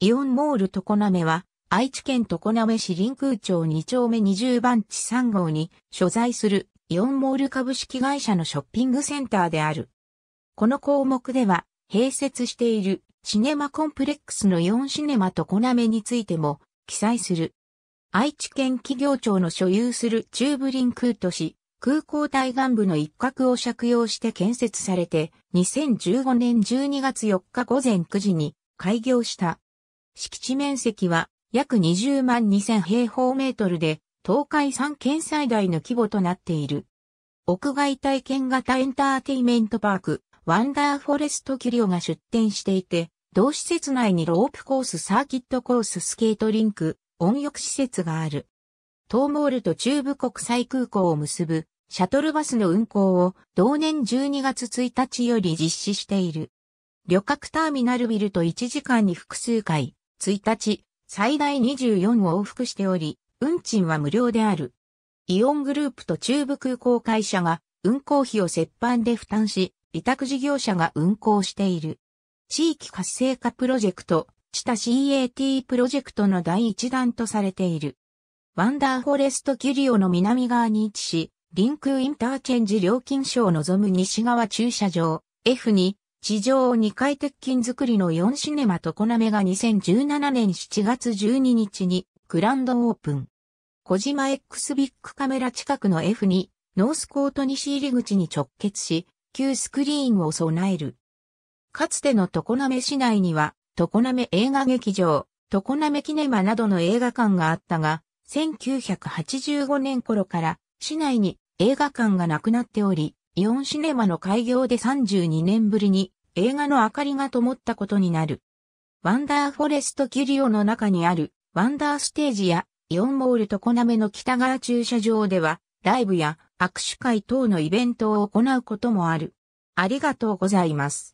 イオンモール常滑は、愛知県常滑市臨空町2丁目20番地3号に所在するイオンモール株式会社のショッピングセンターである。この項目では、併設しているシネマコンプレックスのイオンシネマ常滑についても記載する。愛知県企業庁の所有するチューブリン空都市空港対岸部の一角を借用して建設されて2015年12月4日午前9時に開業した。敷地面積は約20万2000平方メートルで、東海3県最大の規模となっている。屋外体験型エンターテイメントパーク、ワンダーフォレストキュリオが出展していて、同施設内にロープコース、サーキットコース、スケートリンク、温浴施設がある。東モールと中部国際空港を結ぶシャトルバスの運行を同年12月1日より実施している。旅客ターミナルビルと1時間に複数回1日、最大24往復しており、運賃は無料である。イオングループと中部空港会社が運航費を折半で負担し、委託事業者が運航している。地域活性化プロジェクト、チタ CAT プロジェクトの第一弾とされている。ワンダーフォレストキュリオの南側に位置し、臨空インターチェンジ料金所を望む西側駐車場 F に地上2階鉄筋作りの4シネマ常滑が2017年7月12日にグランドオープン。小島 X ビッグカメラ近くの F2 ノースコート西入り口に直結し、旧スクリーンを備える。かつての常滑市内には、常滑映画劇場、常滑キネマなどの映画館があったが、1985年頃から市内に映画館がなくなっており、イオンシネマの開業で32年ぶりに映画の明かりが灯ったことになる。ワンダーフォレストキュリオの中にあるワンダーステージやイオンモール常滑の北側駐車場ではライブや握手会等のイベントを行うこともある。ありがとうございます。